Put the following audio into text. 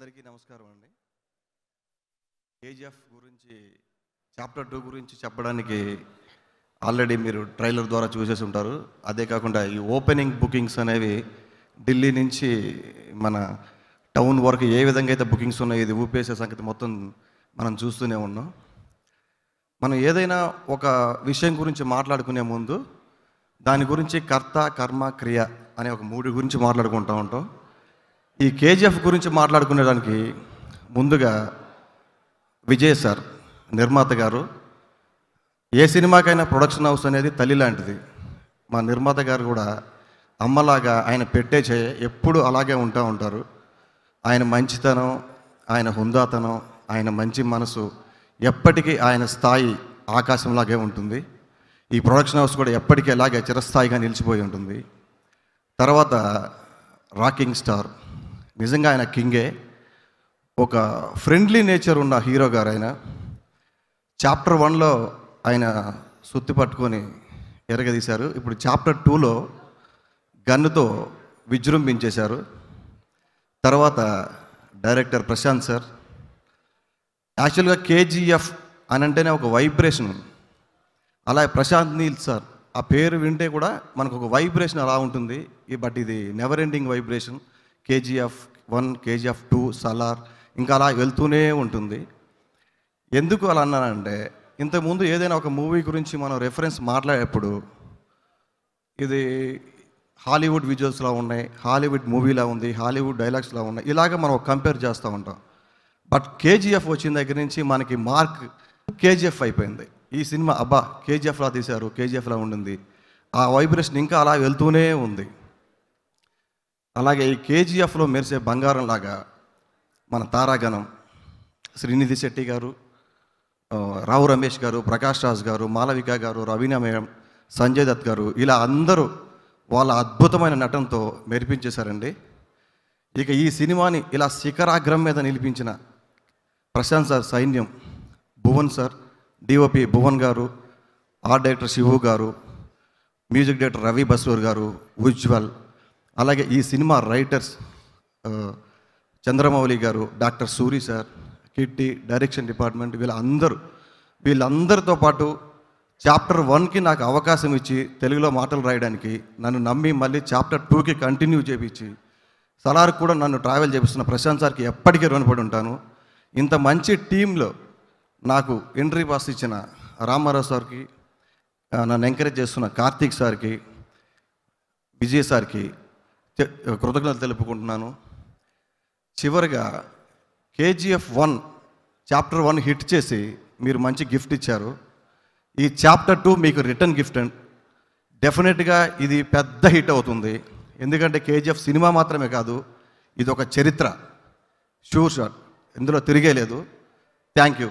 అందరికీ నమస్కారం అండి కేజీఎఫ్ గురించి చాప్టర్ టూ గురించి చెప్పడానికి ఆల్రెడీ మీరు ట్రైలర్ ద్వారా చూసేసి ఉంటారు అదే కాకుండా ఈ ఓపెనింగ్ బుకింగ్స్ అనేవి ఢిల్లీ నుంచి మన టౌన్ వరకు ఏ విధంగా అయితే బుకింగ్స్ ఉన్నాయో ఇది ఊపేసే సంగతి మొత్తం మనం చూస్తూనే ఉన్నాం మనం ఏదైనా ఒక విషయం గురించి మాట్లాడుకునే ముందు దాని గురించి కర్త కర్మ క్రియ అనే ఒక మూడు గురించి మాట్లాడుకుంటూ ఉంటాం ఈ కేజీఎఫ్ గురించి మాట్లాడుకునేదానికి ముందుగా విజయ్ సార్ నిర్మాత గారు ఏ సినిమాకైనా ప్రొడక్షన్ హౌస్ అనేది తల్లి లాంటిది మా నిర్మాత గారు కూడా అమ్మలాగా ఆయన పెట్టే చేయ ఎప్పుడు అలాగే ఉంటా ఉంటారు ఆయన మంచితనం ఆయన హుందాతనం ఆయన మంచి మనసు ఎప్పటికీ ఆయన స్థాయి ఆకాశంలాగే ఉంటుంది ఈ ప్రొడక్షన్ హౌస్ కూడా ఎప్పటికీ అలాగే చిరస్థాయిగా నిలిచిపోయి ఉంటుంది తర్వాత రాకింగ్ స్టార్ నిజంగా ఆయన కింగే ఒక ఫ్రెండ్లీ నేచర్ ఉన్న హీరో గారు ఆయన చాప్టర్ వన్లో ఆయన సుత్తి పట్టుకొని ఎరగదీశారు ఇప్పుడు చాప్టర్ టూలో గన్నుతో విజృంభించేశారు తర్వాత డైరెక్టర్ ప్రశాంత్ సార్ యాక్చువల్గా కేజీఎఫ్ అని అంటేనే ఒక వైబ్రేషన్ అలా ప్రశాంత్ నీల్ సార్ ఆ పేరు వింటే కూడా మనకు ఒక వైబ్రేషన్ అలా ఉంటుంది బట్ ఇది never ending vibration KGF one KGF two Salaar ఇంకా అలా వెళ్తూనే ఉంటుంది ఎందుకు అలా అన్నానంటే ఇంతకుముందు ఏదైనా ఒక మూవీ గురించి మనం రెఫరెన్స్ మాట్లాడేప్పుడు ఇది హాలీవుడ్ విజువల్స్లా ఉన్నాయి హాలీవుడ్ మూవీలా ఉంది హాలీవుడ్ డైలాగ్స్లా ఉన్నాయి ఇలాగ మనం కంపేర్ చేస్తూ ఉంటాం బట్ కేజీఎఫ్ వచ్చిన దగ్గర నుంచి మనకి మార్క్ కేజీఎఫ్ అయిపోయింది ఈ సినిమా అబ్బా కేజీఎఫ్లా తీశారు కేజీఎఫ్లా ఉండింది ఆ వైబ్రేషన్ ఇంకా అలా వెళ్తూనే ఉంది అలాగే ఈ కేజీఎఫ్లో మెరిసే బంగారం లాగా మన తారాగణం శ్రీనిధి శెట్టి గారు రావు రమేష్ గారు ప్రకాష్ రాజ్ గారు మాలవిక గారు రవీనా మేడం సంజయ్ దత్ గారు ఇలా అందరూ వాళ్ళ అద్భుతమైన నటనతో మెరిపించేశారండి ఇక ఈ సినిమాని ఇలా శిఖరాగ్రం మీద నిలిపించిన ప్రశాంత్ సార్ సైన్యం భువన్ సార్ డిఓపి భువన్ గారు ఆర్ట్ డైరెక్టర్ శివు గారు మ్యూజిక్ డైరెక్టర్ రవి బస్వర్ గారు ఉజ్వల్ అలాగే ఈ cinema writers Chandramouli garu doctor Suri sir Kitty direction department వీళ్ళందరూ వీళ్ళందరితో పాటు చాప్టర్ వన్కి నాకు అవకాశం ఇచ్చి తెలుగులో మాటలు రాయడానికి నన్ను నమ్మి మళ్ళీ చాప్టర్ టూకి కంటిన్యూ చేపించి సలార్ కూడా నన్ను ట్రావెల్ చేపిస్తున్న ప్రశాంత్ సార్కి ఎప్పటికీ రుణపడి ఉంటాను ఇంత మంచి టీంలో నాకు ఎంట్రీ పాస్ ఇచ్చిన రామారావు సార్కి నన్ను ఎంకరేజ్ చేస్తున్న కార్తీక్ సార్కి విజయ్ సార్కి కృతజ్ఞతలు తెలుపుకుంటున్నాను చివరిగా KGF one chapter one hit చేసి మీరు మంచి గిఫ్ట్ ఇచ్చారు ఈ చాప్టర్ టూ మీకు రిటర్న్ గిఫ్ట్ డెఫినెట్గా ఇది పెద్ద హిట్ అవుతుంది ఎందుకంటే కేజీఎఫ్ సినిమా మాత్రమే కాదు ఇది ఒక చరిత్ర షూర్ షాట్ ఇందులో తిరిగే లేదు థ్యాంక్ యూ